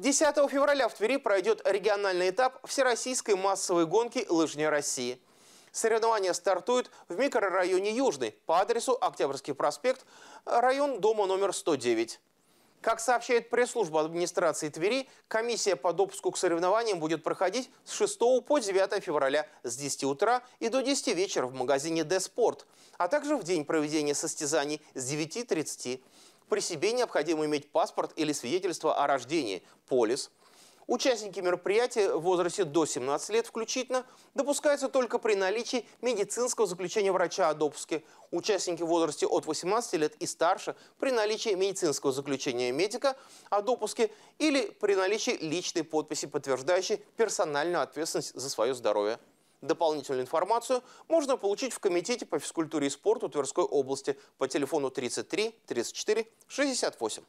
10 февраля в Твери пройдет региональный этап всероссийской массовой гонки «Лыжня России». Соревнования стартуют в микрорайоне Южный по адресу Октябрьский проспект, район дома номер 109. Как сообщает пресс-служба администрации Твери, комиссия по допуску к соревнованиям будет проходить с 6 по 9 февраля с 10 утра и до 10 вечера в магазине «Деспорт», а также в день проведения состязаний с 9.30. При себе необходимо иметь паспорт или свидетельство о рождении, полис. Участники мероприятия в возрасте до 17 лет включительно допускаются только при наличии медицинского заключения врача о допуске. Участники в возрасте от 18 лет и старше при наличии медицинского заключения медика о допуске или при наличии личной подписи, подтверждающей персональную ответственность за свое здоровье. Дополнительную информацию можно получить в Комитете по физкультуре и спорту Тверской области по телефону 33 34 68.